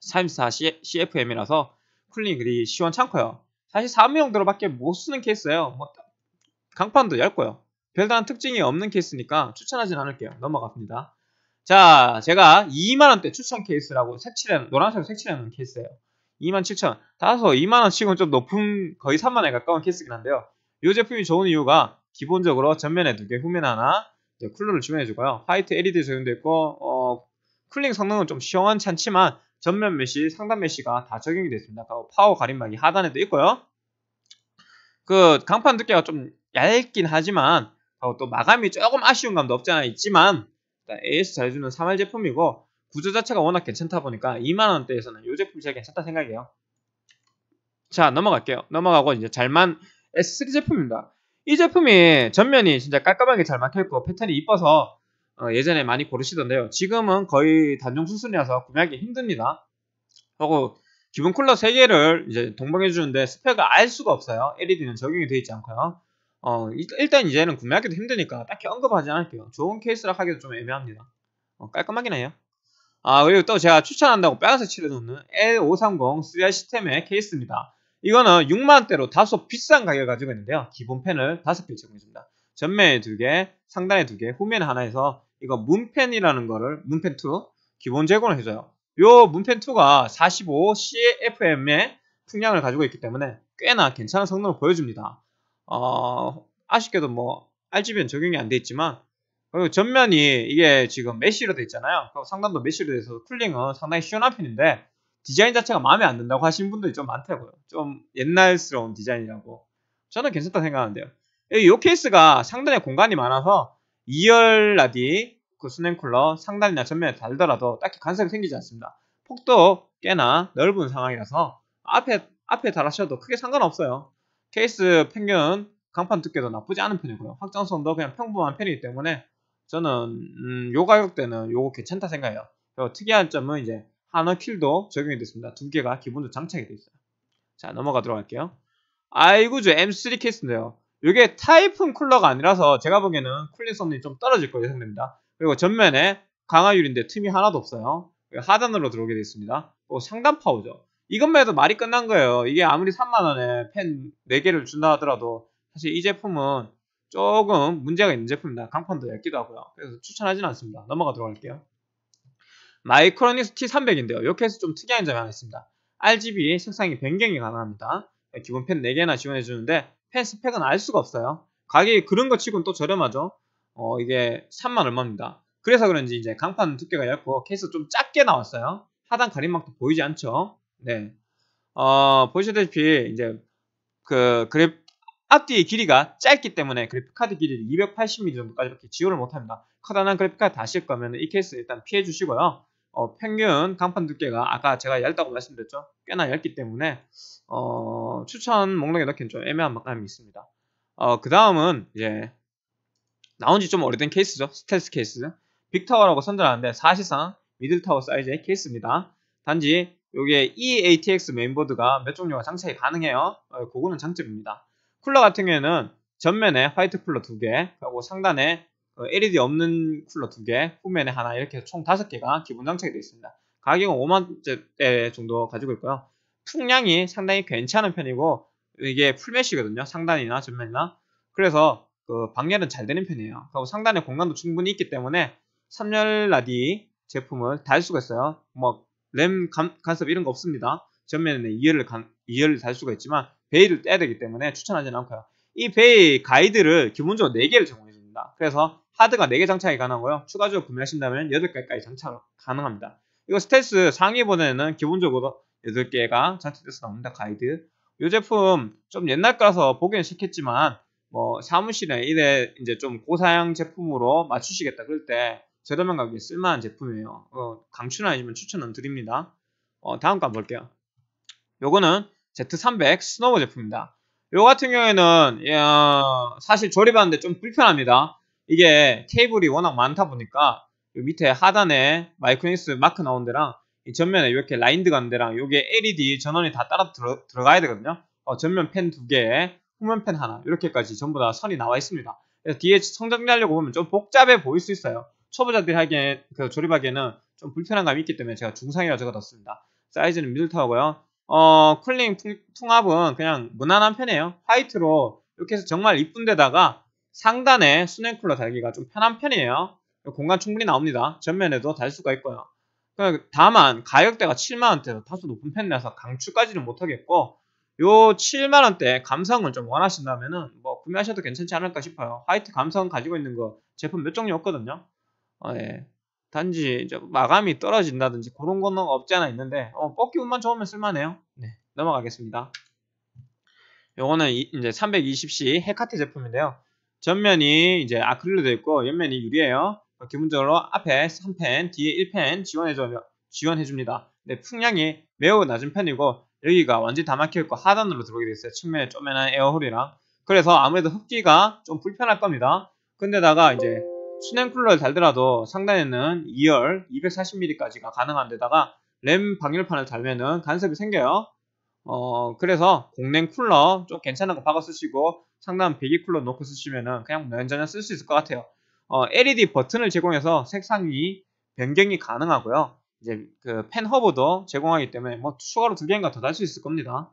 A: 34 CFM이라서 쿨링 그리 시원찮고요 사실 사무용도로밖에 못 쓰는 케이스예요 뭐 강판도 얇고요 별다른 특징이 없는 케이스니까 추천하진 않을게요 넘어갑니다 자, 제가 2만원대 추천 케이스라고 색칠해, 노란색으로 색칠해놓은 케이스예요. 27,000원. 다서 2만원 치고는 좀 높은, 거의 3만원에 가까운 케이스긴 한데요. 이 제품이 좋은 이유가 기본적으로 전면에 두 개, 후면 하나, 이제 쿨러를 주문해주고요. 화이트 LED 적용되어 있고, 어, 쿨링 성능은 좀 시원찮지만 한 전면 메시, 상단 메시가 다 적용이 됐습니다. 파워 가림막이 하단에도 있고요. 그 강판 두께가 좀 얇긴 하지만 또 마감이 조금 아쉬운 감도 없지 않아 있지만 AS 자유주는 3할 제품이고 구조 자체가 워낙 괜찮다 보니까 2만원대에서는 이 제품이 제일 괜찮다 생각이에요. 자 넘어갈게요. 넘어가고 이제 잘만 S3 제품입니다. 이 제품이 전면이 진짜 깔끔하게 잘 막혀있고 패턴이 이뻐서 어, 예전에 많이 고르시던데요. 지금은 거의 단종 수순이라서 구매하기 힘듭니다. 그리고 기본 쿨러 3개를 이제 동봉해주는데 스펙을 알 수가 없어요. LED는 적용이 되어 있지 않고요. 어, 일단 이제는 구매하기도 힘드니까 딱히 언급하지 않을게요. 좋은 케이스라 하기도 좀 애매합니다. 어, 깔끔하긴 해요. 아, 그리고 또 제가 추천한다고 빨간색 칠해놓는 L530 3R 시스템의 케이스입니다. 이거는 6만원대로 다소 비싼 가격을 가지고 있는데요. 기본 펜을 5개 제공해줍니다. 전면에 2개, 상단에 2개, 후면에 하나 에서 이거 문펜이라는 거를 문펜2 기본 제공을 해줘요. 요 문펜2가 45 CFM의 풍량을 가지고 있기 때문에 꽤나 괜찮은 성능을 보여줍니다. 어, 아쉽게도 뭐 RGB는 적용이 안돼 있지만 그리고 전면이 이게 지금 메쉬로 돼 있잖아요. 상단도 메쉬로 돼서 쿨링은 상당히 시원한 편인데 디자인 자체가 마음에 안 든다고 하시는 분들이 좀 많더라고요. 좀 옛날스러운 디자인이라고. 저는 괜찮다 생각하는데요. 이 케이스가 상단에 공간이 많아서 2열 라디 그 스냉쿨러 상단이나 전면에 달더라도 딱히 간섭이 생기지 않습니다. 폭도 꽤나 넓은 상황이라서 앞에 앞에 달아셔도 크게 상관없어요. 케이스 평균 강판 두께도 나쁘지 않은 편이고요. 확장성도 그냥 평범한 편이기 때문에 저는 음, 요 가격대는 요거 괜찮다 생각해요. 그리고 특이한 점은 이제 하나 킬도 적용이 됐습니다. 두 개가 기본적으로 장착이 돼 있어요. 자 넘어가도록 할게요. 아이구즈 M3 케이스인데요. 이게 타이푼 쿨러가 아니라서 제가 보기에는 쿨링 성능이 좀 떨어질 거 예상됩니다. 그리고 전면에 강화율인데 틈이 하나도 없어요. 하단으로 들어오게 되어 있습니다. 상단 파워죠. 이것만 해도 말이 끝난 거예요. 이게 아무리 3만원에 펜 4개를 준다 하더라도 사실 이 제품은 조금 문제가 있는 제품입니다. 강판도 얇기도 하고요. 그래서 추천하지는 않습니다. 넘어가들어갈게요 마이크로닉스 T300인데요. 이렇게 해서좀 특이한 점이 하나 있습니다. RGB 색상이 변경이 가능합니다. 네, 기본 펜 4개나 지원해주는데 펜 스펙은 알 수가 없어요. 가격이 그런 거 치고는 또 저렴하죠. 어, 이게 3만 얼마입니다. 그래서 그런지 이제 강판 두께가 얇고 케이스 좀 작게 나왔어요. 하단 가림막도 보이지 않죠. 네. 어, 보시다시피 이제 그그래 앞뒤 길이가 짧기 때문에 그래픽카드 길이를 280mm 정도까지 이렇 지원을 못합니다. 커다란 그래픽카드 다실 거면 이 케이스 일단 피해 주시고요. 어, 평균 강판 두께가 아까 제가 얇다고 말씀드렸죠. 꽤나 얇기 때문에 어, 추천 목록에 넣기는 좀 애매한 막감이 있습니다. 어, 그 다음은 이제 나온 지 좀 오래된 케이스죠. 스텔스 케이스. 빅타워라고 선전하는데 사실상 미들타워 사이즈의 케이스입니다. 단지 여기에 EATX 메인보드가 몇 종류가 장착이 가능해요. 어, 그거는 장점입니다. 쿨러 같은 경우에는 전면에 화이트 쿨러 두개 그리고 상단에 어, LED 없는 쿨러 두개 후면에 하나 이렇게 총 다섯 개가 기본 장착이 되어 있습니다. 가격은 5만원대 정도 가지고 있고요. 풍량이 상당히 괜찮은 편이고 이게 풀메시거든요. 상단이나 전면이나. 그래서 그 방열은 잘 되는 편이에요. 그리고 상단에 공간도 충분히 있기 때문에 3열 라디 제품을 달 수가 있어요. 뭐램 간섭 이런 거 없습니다. 전면에 2열을, 간, 2열을 달 수가 있지만 베이를 떼야 되기 때문에 추천하지는 않고요. 이 베이 가이드를 기본적으로 4개를 제공해줍니다. 그래서 하드가 4개 장착이 가능하고요. 추가적으로 구매하신다면 8개까지 장착 가능합니다. 이거 스텔스 상위 번전에는 기본적으로 8개가 장착돼서 나옵니다. 가이드. 이 제품 좀 옛날 거라서 보기는 싫겠지만 뭐 사무실에 이래 이제 좀 고사양 제품으로 맞추시겠다 그럴 때 저렴한 가격에 쓸만한 제품이에요. 어, 강추는 아니지만 추천은 드립니다. 어, 다음 값 볼게요. 요거는 Z300 스노우 제품입니다. 요 같은 경우에는 야, 예, 어, 사실 조립하는데 좀 불편합니다. 이게 케이블이 워낙 많다 보니까 밑에 하단에 마이크로닉스 마크 나온 데랑 이 전면에 이렇게 라인 드가간 데랑 요게 LED 전원이 다 따라 들어, 들어가야 되거든요. 어, 전면 펜 두 개, 후면 펜 하나 이렇게까지 전부 다 선이 나와 있습니다. 그래서 뒤에 성장하려고 기 보면 좀 복잡해 보일 수 있어요. 초보자들 하기에 그 조립하기에는 좀 불편한 감이 있기 때문에 제가 중상이라 적어뒀습니다. 사이즈는 미들타워고요. 어, 쿨링 풍압은 그냥 무난한 편이에요. 화이트로 이렇게 해서 정말 이쁜 데다가 상단에 수냉 쿨러 달기가 좀 편한 편이에요. 공간 충분히 나옵니다. 전면에도 달 수가 있고요. 그 다만 가격대가 7만원대로 다소 높은 편이라서 강추까지는 못하겠고 요 7만원대 감성은 좀 원하신다면은 뭐 구매하셔도 괜찮지 않을까 싶어요. 화이트 감성 가지고 있는 거 제품 몇 종류 없거든요. 어, 예. 단지 마감이 떨어진다든지 그런 건 없지 않아 있는데 어, 뽑기 운만 좋으면 쓸만해요. 네, 넘어가겠습니다. 요거는 이, 제 320C 헤카티 제품인데요. 전면이 이제 아크릴로 되어 있고 옆면이 유리예요. 기본적으로 앞에 3펜, 뒤에 1펜 지원해줘, 지원해줍니다. 근 풍량이 매우 낮은 편이고 여기가 완전히 다 막혀있고 하단으로 들어오게 되어 있어요. 측면에 쪼매난 에어홀이랑 그래서 아무래도 흡기가 좀 불편할 겁니다. 근데다가 이제 수냉 쿨러를 달더라도 상단에는 2열 240mm까지가 가능한 데다가 램 방열판을 달면은 간섭이 생겨요. 어, 그래서 공냉 쿨러 좀 괜찮은 거 박아 쓰시고 상단 배기 쿨러 놓고 쓰시면은 그냥 면전에 쓸 수 있을 것 같아요. 어, LED 버튼을 제공해서 색상이 변경이 가능하고요. 이제 그펜 허브도 제공하기 때문에 뭐 추가로 두 개인가 더 달 수 있을 겁니다.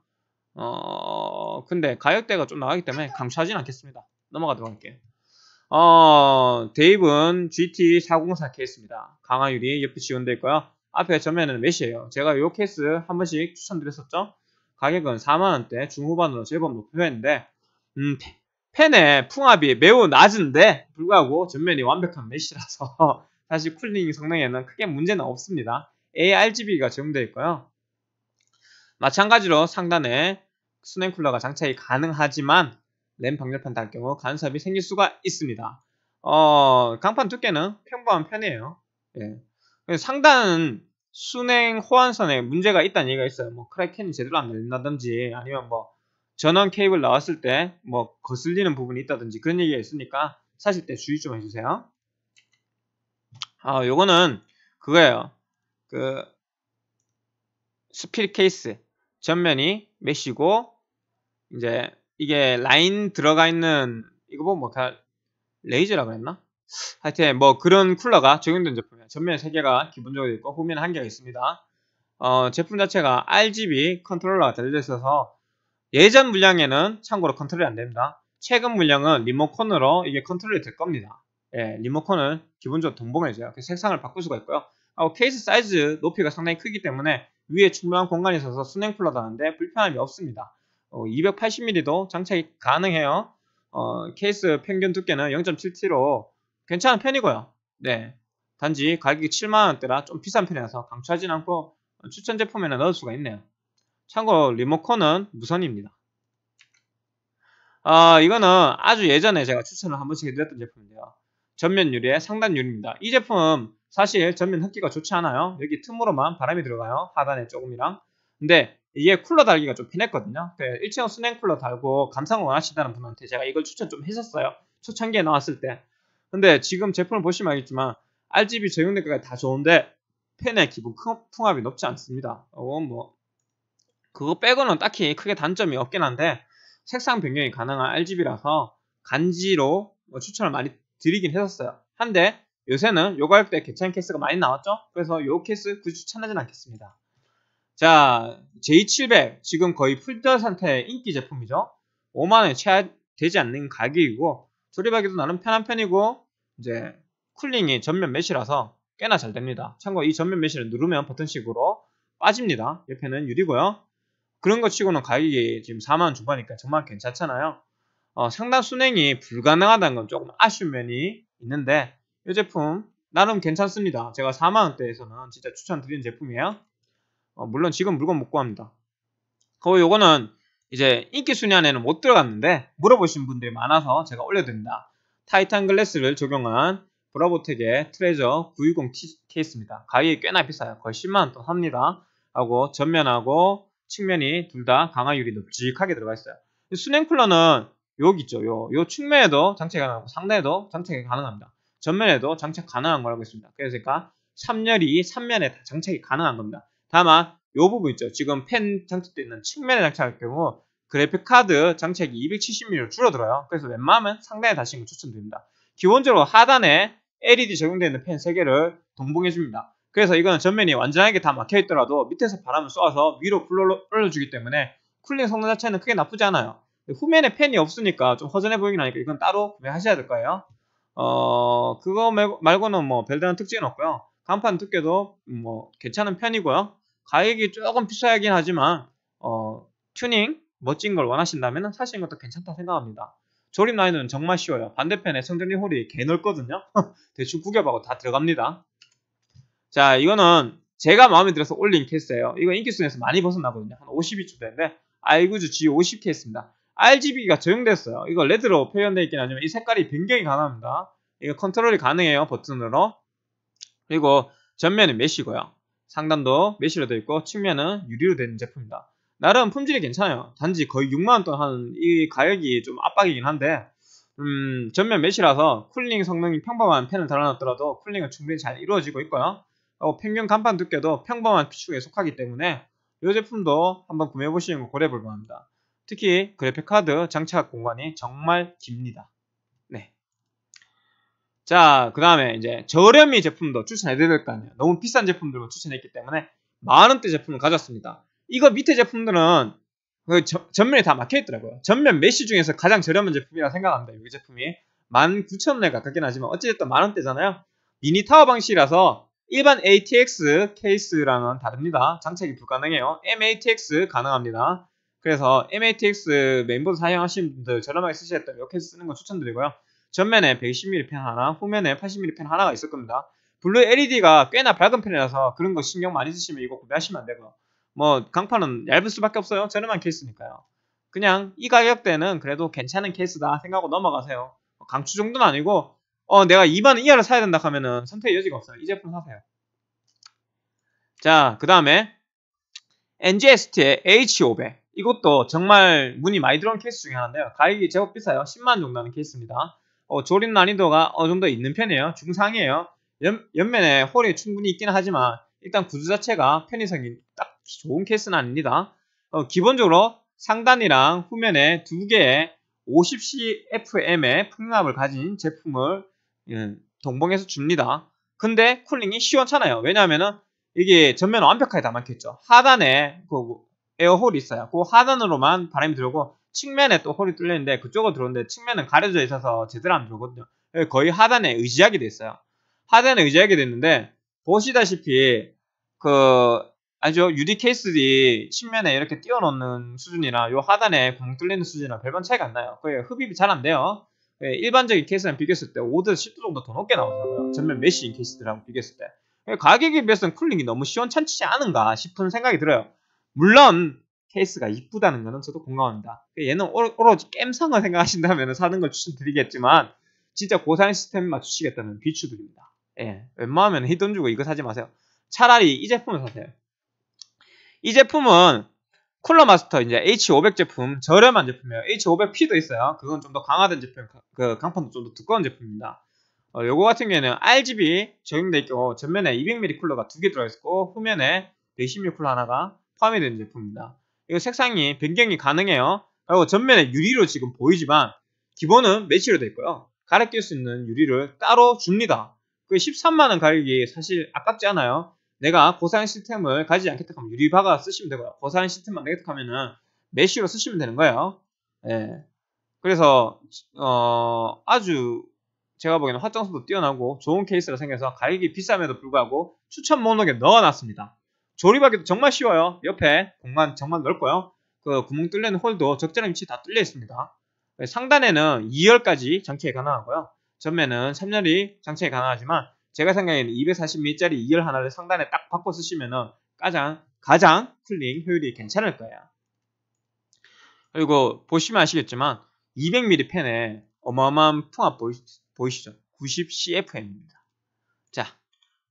A: 어, 근데 가격대가 좀 나가기 때문에 강추하진 않겠습니다. 넘어가도록 할게요. 어, 대입은 GT 404 케이스입니다. 강화율이 옆에 지원될 거요. 앞에 전면에는 메시예요. 제가 이 케이스 한 번씩 추천드렸었죠. 가격은 4만원대 중후반으로 제법 높여했는데 음, 팬의 풍압이 매우 낮은데 불구하고 전면이 완벽한 메시라서 사실 쿨링 성능에는 크게 문제는 없습니다. ARGB가 적용되어 있고요. 마찬가지로 상단에 수냉쿨러가 장착이 가능하지만 램 방열판 달 경우 간섭이 생길 수가 있습니다. 어, 강판 두께는 평범한 편이에요. 예. 상단은 순행 호환선에 문제가 있다는 얘기가 있어요. 뭐 크랙캔이 제대로 안 열린다든지 아니면 뭐 전원 케이블 나왔을 때 뭐 거슬리는 부분이 있다든지 그런 얘기가 있으니까 사실 때 주의 좀 해주세요. 아, 요거는 그거예요. 그 스피릿 케이스 전면이 메시고 이제 이게 라인 들어가 있는 이거 보면 뭐 레이저라 고했나 하여튼 뭐 그런 쿨러가 적용된 제품이에요. 전면에 3개가 기본적으로 있고 후면에 1개가 있습니다. 어, 제품 자체가 RGB 컨트롤러가 달려 있어서 예전 물량에는 참고로 컨트롤이 안됩니다. 최근 물량은 리모컨으로 이게 컨트롤이 될 겁니다. 예, 리모컨은 기본적으로 동봉해줘요. 그 색상을 바꿀 수가 있고요. 어, 케이스 사이즈 높이가 상당히 크기 때문에 위에 충분한 공간이 있어서 순행 쿨러다는데 불편함이 없습니다. 280mm도 어, 장착이 가능해요. 어, 케이스 평균 두께는 0.7T로 괜찮은 편이고요. 네. 단지 가격이 7만원대라 좀 비싼 편이라서 강추하진 않고 추천 제품에는 넣을 수가 있네요. 참고로 리모컨은 무선입니다. 어, 이거는 아주 예전에 제가 추천을 한 번씩 해드렸던 제품인데요. 전면 유리의 상단 유리입니다. 이 제품 사실 전면 흡기가 좋지 않아요. 여기 틈으로만 바람이 들어가요. 하단에 조금이랑. 근데 이게 쿨러 달기가 좀 편했거든요. 그 일체형 수냉 쿨러 달고 감상 원하시다는 분한테 제가 이걸 추천 좀 했었어요. 초창기에 나왔을 때. 근데 지금 제품을 보시면 알겠지만 RGB 적용대가 다 좋은데 팬의 기본 풍압이 높지 않습니다. 이뭐 어, 그거 빼고는 딱히 크게 단점이 없긴 한데 색상 변경이 가능한 RGB라서 간지로 뭐 추천을 많이 드리긴 했었어요. 한데 요새는 요가할때 괜찮은 케이스가 많이 나왔죠? 그래서 요 케이스 굳이 추천하진 않겠습니다. 자, J700 지금 거의 풀더 상태의 인기 제품이죠. 5만원에채 되지 않는 가격이고 조립하기도 나름 편한 편이고 이제 쿨링이 전면 메쉬라서 꽤나 잘 됩니다. 참고이 전면 메쉬를 누르면 버튼식으로 빠집니다. 옆에는 유리고요. 그런 것 치고는 가격이 지금 4만원 중반이니까 정말 괜찮잖아요. 어, 상단 순행이 불가능하다는 건 조금 아쉬운 면이 있는데 이 제품 나름 괜찮습니다. 제가 4만원대에서는 진짜 추천드리는 제품이에요. 어, 물론 지금 물건 못 구합니다. 그리고 요거는 이제 인기 순위 안에는 못 들어갔는데 물어보신 분들이 많아서 제가 올려드립니다. 타이탄 글래스를 적용한 브라보텍의 트레저 960 케이스입니다. 가격이 꽤나 비싸요. 거의 10만원 도 합니다. 하고 전면하고 측면이 둘 다 강화율이 널직하게 들어가 있어요. 수냉 쿨러는 여기 있죠. 요, 요 측면에도 장착이 가능하고 상단에도 장착이 가능합니다. 전면에도 장착 가능한 거라고 했습니다. 그래서 그러니까 3열이 3면에 다 장착이 가능한 겁니다. 다만 이 부분 있죠. 지금 펜 장착되어 있는 측면에 장착할 경우 그래픽카드 장착이 270mm로 줄어들어요. 그래서 웬만하면 상단에 다시는 걸 추천드립니다. 기본적으로 하단에 LED 적용되어 있는 펜 3개를 동봉해줍니다. 그래서 이거는 전면이 완전하게 다 막혀있더라도 밑에서 바람을 아서 위로 불러 올려주기 때문에 쿨링 성능 자체는 크게 나쁘지 않아요. 후면에 팬이 없으니까 좀 허전해 보이긴 하니까 이건 따로 구매하셔야 될 거예요. 어, 그거 말고는 뭐 별다른 특징은 없고요. 간판 두께도 음, 뭐 괜찮은 편이고요. 가격이 조금 비싸긴 하지만 어, 튜닝 멋진 걸 원하신다면 사시는 것도 괜찮다 생각합니다. 조립 라인은 정말 쉬워요. 반대편에 성전리 홀이 개 넓거든요. 대충 구겨봐고 다 들어갑니다. 자 이거는 제가 마음에 들어서 올린 케이스예요. 이거 인기순에서 많이 벗어나거든요. 한 52주 대인데 i 구즈 G50 케이스입니다. RGB가 적용됐어요. 이거 레드로 표현되어 있긴 하지만 이 색깔이 변경이 가능합니다. 이거 컨트롤이 가능해요. 버튼으로. 그리고 전면은 메시고요. 상단도 메쉬로 되어 있고 측면은 유리로 된 제품입니다. 나름 품질이 괜찮아요. 단지 거의 6만원돈 하는 이 가격이 좀 압박이긴 한데 음, 전면 메쉬라서 쿨링 성능이 평범한 펜을 달아놨더라도 쿨링은 충분히 잘 이루어지고 있고요. 어, 평균 간판 두께도 평범한 피축에 속하기 때문에 이 제품도 한번 구매해보시는 걸 고려해볼 만합니다. 특히 그래픽카드 장착 공간이 정말 깁니다. 자, 그 다음에 이제 저렴이 제품도 추천해드릴 거 아니에요. 너무 비싼 제품들만 추천했기 때문에 만원대 제품을 가져왔습니다. 이거 밑에 제품들은 그 저, 전면에 다 막혀있더라고요. 전면 메쉬 중에서 가장 저렴한 제품이라 생각합니다. 이 제품이. 19,000원에 가깝긴 하지만 어찌됐든 만원대잖아요. 미니 타워 방식이라서 일반 ATX 케이스랑은 다릅니다. 장착이 불가능해요. MATX 가능합니다. 그래서 MATX 멤버 보 사용하시는 분들 저렴하게 쓰셨겠다 이렇게 쓰는 거 추천드리고요. 전면에 120mm 펜 하나, 후면에 80mm 펜 하나가 있을 겁니다. 블루 LED가 꽤나 밝은 편이라서 그런 거 신경 많이 쓰시면 이거 구매하시면 안 되고 뭐 강판은 얇을 수밖에 없어요. 저렴한 케이스니까요. 그냥 이 가격대는 그래도 괜찮은 케이스다 생각하고 넘어가세요. 뭐 강추 정도는 아니고 어 내가 2만 이하를 사야 된다 하면은 선택의 여지가 없어요. 이 제품 사세요. 자, 그 다음에 NGST의 H500 이것도 정말 문이 많이 들어온 케이스 중에 하나인데요. 가격이 제법 비싸요. 10만 정도 하는 케이스입니다. 어, 조린 난이도가 어느 정도 있는 편이에요. 중상이에요. 옆, 옆면에 홀이 충분히 있긴 하지만 일단 구조 자체가 편의성이 딱 좋은 케이스는 아닙니다. 어, 기본적으로 상단이랑 후면에 두 개의 50CFM의 풍압을 가진 제품을 음, 동봉해서 줍니다. 근데 쿨링이 시원찮아요. 왜냐하면은 이게 전면 완벽하게 다 막혔죠. 하단에 그 에어홀이 있어요. 그 하단으로만 바람이 들어오고 측면에 또 홀이 뚫려있는데 그쪽으로 들어오는데 측면은 가려져 있어서 제대로 안 들어오거든요. 예, 거의 하단에 의지하게 됐어요. 하단에 의지하게 됐는데 보시다시피 그 아니죠 u d 케이스들이 측면에 이렇게 띄워놓는 수준이나 요 하단에 공 뚫리는 수준이나 별반 차이가 안 나요. 그게 흡입이 잘 안 돼요. 예, 일반적인 케이스랑 비교했을 때 5도 10도 정도 더 높게 나오더라고요. 전면 메쉬인 케이스들하고 비교했을 때. 예, 가격에 비해서는 쿨링이 너무 시원찮지 않은가 싶은 생각이 들어요. 물론 케이스가 이쁘다는 거는 저도 공감합니다. 그 얘는 오로지 겜상을 생각하신다면 사는 걸 추천드리겠지만 진짜 고사양 시스템 맞추시겠다는 비추드립니다. 예, 웬만하면 히돈 주고 이거 사지 마세요. 차라리 이 제품을 사세요. 이 제품은 쿨러 마스터 이제 H500 제품 저렴한 제품이에요. H500P도 있어요. 그건 좀 더 강화된 제품, 그 강판도 좀 더 두꺼운 제품입니다. 어, 요거 같은 경우에는 RGB 적용되어 있고 전면에 200mm 쿨러가 두 개 들어있고 후면에 116 쿨러 하나가 포함이 된 제품입니다. 이거 색상이 변경이 가능해요. 그리고 전면에 유리로 지금 보이지만 기본은 매치로 돼 있고요. 가아낄수 있는 유리를 따로 줍니다. 그 13만원 가격이 사실 아깝지 않아요. 내가 고사양 시스템을 가지지 않겠다 하면 유리 박아 쓰시면 되고요. 고사양 시스템만 내겠다 하면은 메쉬로 쓰시면 되는 거예요. 예. 그래서 어 아주 제가 보기에는 확장성도 뛰어나고 좋은 케이스로 생겨서 가격이 비쌈에도 불구하고 추천 목록에 넣어놨습니다. 조립하기도 정말 쉬워요. 옆에 공간 정말 넓고요. 그 구멍 뚫리는 홀도 적절한 위치 다 뚫려 있습니다. 상단에는 2열까지 장치에 가능하고요. 전면은 3열이 장치에 가능하지만 제가 생각에는 240mm짜리 2열 하나를 상단에 딱 바꿔 쓰시면은 가장 가장 쿨링 효율이 괜찮을 거예요. 그리고 보시면 아시겠지만 200mm 펜에 어마어마한 풍압 보이, 보이시죠? 90 CFM입니다.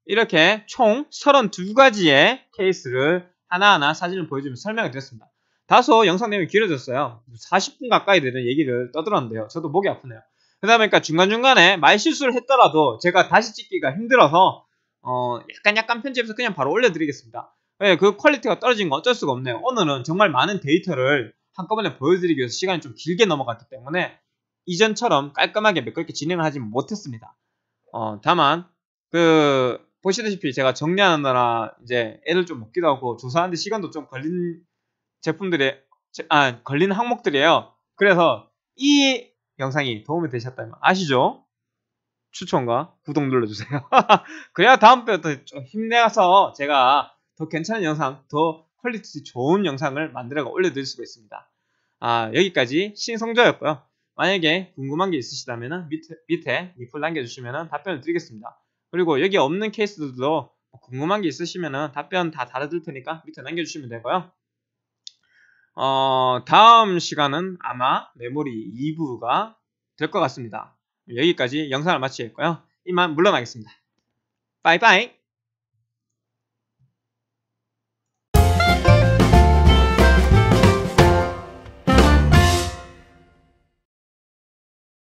A: 이렇게 총 32가지의 케이스를 하나하나 사진을 보여주면서 설명을 드렸습니다. 다소 영상 내용이 길어졌어요. 40분 가까이 되는 얘기를 떠들었는데요. 저도 목이 아프네요. 그러다 보니까 중간중간에 말 실수를 했더라도 제가 다시 찍기가 힘들어서 어 약간 약간 편집해서 그냥 바로 올려드리겠습니다. 네, 그 퀄리티가 떨어진 건 어쩔 수가 없네요. 오늘은 정말 많은 데이터를 한꺼번에 보여드리기 위해서 시간이 좀 길게 넘어갔기 때문에 이전처럼 깔끔하게 매끄럽게 진행을 하지 못했습니다. 어, 다만 그 보시다시피 제가 정리하느라 이제 애들좀 먹기도 하고 조사하는데 시간도 좀 걸린 제품들이아 걸린 항목들이에요. 그래서 이 영상이 도움이 되셨다면 아시죠? 추천과 구독 눌러주세요. 그래야 다음부터 좀 힘내서 제가 더 괜찮은 영상, 더 퀄리티 좋은 영상을 만들어 올려드릴 수가 있습니다. 아 여기까지 신성조였고요. 만약에 궁금한 게 있으시다면 밑에, 밑에 리플 남겨주시면 답변을 드리겠습니다. 그리고 여기 없는 케이스들도 뭐 궁금한 게 있으시면은 답변 다달아줄 테니까 밑에 남겨주시면 되고요. 어, 다음 시간은 아마 메모리 2부가 될 것 같습니다. 여기까지 영상을 마치겠고요. 이만 물러나겠습니다. 빠이빠이!